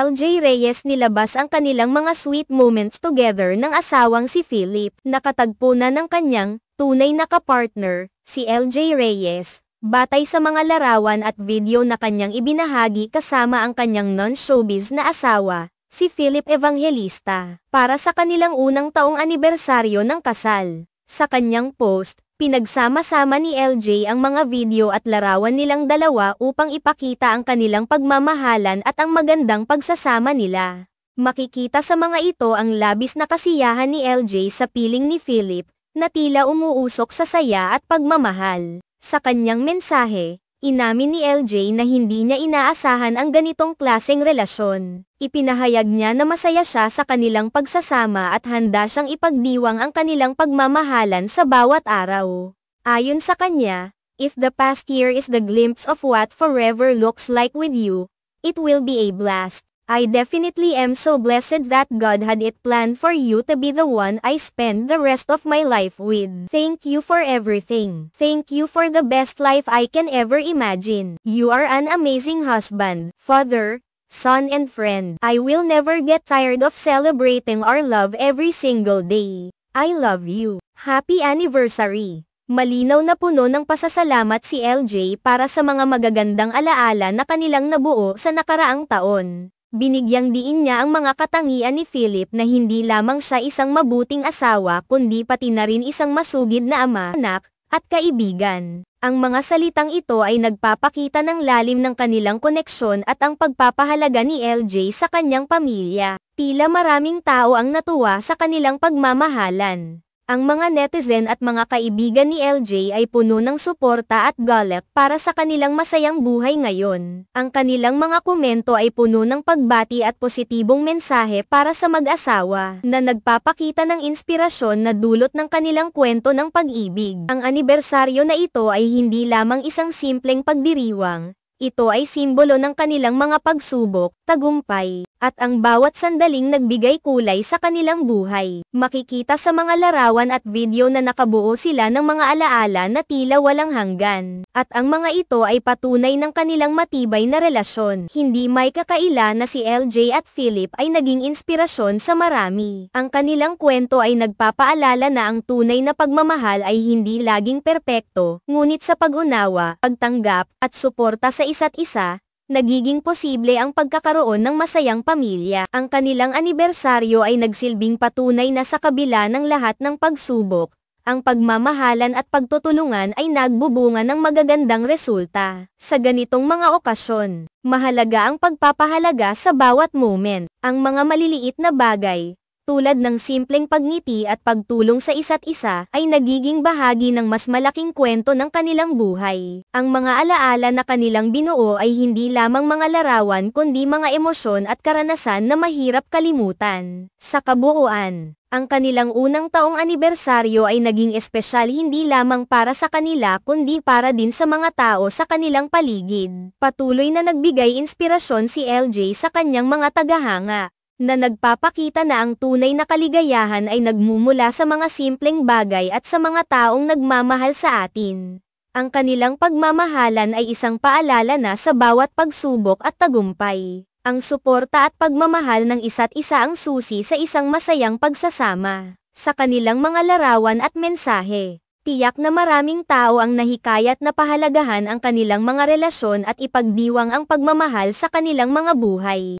LJ Reyes nilabas ang kanilang mga sweet moments together ng asawang si Philip. Nakatagpo na ng kanyang tunay na kapartner, si LJ Reyes, batay sa mga larawan at video na kanyang ibinahagi kasama ang kanyang non-showbiz na asawa, si Philip Evangelista, para sa kanilang unang taong anibersaryo ng kasal. Sa kanyang post, Pinagsama-sama ni LJ ang mga video at larawan nilang dalawa upang ipakita ang kanilang pagmamahalan at ang magandang pagsasama nila. Makikita sa mga ito ang labis na kasiyahan ni LJ sa piling ni Philip, na tila umuusok sa saya at pagmamahal. Sa kanyang mensahe, Inamin ni LJ na hindi niya inaasahan ang ganitong klaseng relasyon. Ipinahayag niya na masaya siya sa kanilang pagsasama at handa siyang ipagdiwang ang kanilang pagmamahalan sa bawat araw. Ayon sa kanya, if the past year is the glimpse of what forever looks like with you, it will be a blast. I definitely am so blessed that God had it planned for you to be the one I spend the rest of my life with. Thank you for everything. Thank you for the best life I can ever imagine. You are an amazing husband, father, son and friend. I will never get tired of celebrating our love every single day. I love you. Happy anniversary! Malinaw na puno ng pasasalamat si LJ para sa mga magagandang alaala na kanilang nabuo sa nakaraang taon. Binigyang diin niya ang mga katangian ni Philip na hindi lamang siya isang mabuting asawa kundi pati na rin isang masugid na ama, anak, at kaibigan. Ang mga salitang ito ay nagpapakita ng lalim ng kanilang koneksyon at ang pagpapahalaga ni LJ sa kanyang pamilya. Tila maraming tao ang natuwa sa kanilang pagmamahalan. Ang mga netizen at mga kaibigan ni LJ ay puno ng suporta at galak para sa kanilang masayang buhay ngayon. Ang kanilang mga komento ay puno ng pagbati at positibong mensahe para sa mag-asawa na nagpapakita ng inspirasyon na dulot ng kanilang kwento ng pag-ibig. Ang anibersaryo na ito ay hindi lamang isang simpleng pagdiriwang. Ito ay simbolo ng kanilang mga pagsubok, tagumpay, at ang bawat sandaling nagbigay kulay sa kanilang buhay. Makikita sa mga larawan at video na nakabuo sila ng mga alaala na tila walang hanggan, at ang mga ito ay patunay ng kanilang matibay na relasyon. Hindi may kakaila na si LJ at Philip ay naging inspirasyon sa marami. Ang kanilang kwento ay nagpapaalala na ang tunay na pagmamahal ay hindi laging perpekto, ngunit sa pag-unawa, pagtanggap, at suporta sa isa't isa, nagiging posible ang pagkakaroon ng masayang pamilya. Ang kanilang anibersaryo ay nagsilbing patunay na sa kabila ng lahat ng pagsubok, ang pagmamahalan at pagtutulungan ay nagbubunga ng magagandang resulta. Sa ganitong mga okasyon, mahalaga ang pagpapahalaga sa bawat moment. Ang mga maliliit na bagay, tulad ng simpleng pagngiti at pagtulong sa isa't isa, ay nagiging bahagi ng mas malaking kwento ng kanilang buhay. Ang mga alaala na kanilang binuo ay hindi lamang mga larawan kundi mga emosyon at karanasan na mahirap kalimutan. Sa kabuuan, ang kanilang unang taong anibersaryo ay naging espesyal hindi lamang para sa kanila kundi para din sa mga tao sa kanilang paligid. Patuloy na nagbigay inspirasyon si LJ sa kanyang mga tagahanga na nagpapakita na ang tunay na kaligayahan ay nagmumula sa mga simpleng bagay at sa mga taong nagmamahal sa atin. Ang kanilang pagmamahalan ay isang paalala na sa bawat pagsubok at tagumpay. Ang suporta at pagmamahal ng isa't isa ang susi sa isang masayang pagsasama. Sa kanilang mga larawan at mensahe, tiyak na maraming tao ang nahikayat na pahalagahan ang kanilang mga relasyon at ipagdiwang ang pagmamahal sa kanilang mga buhay.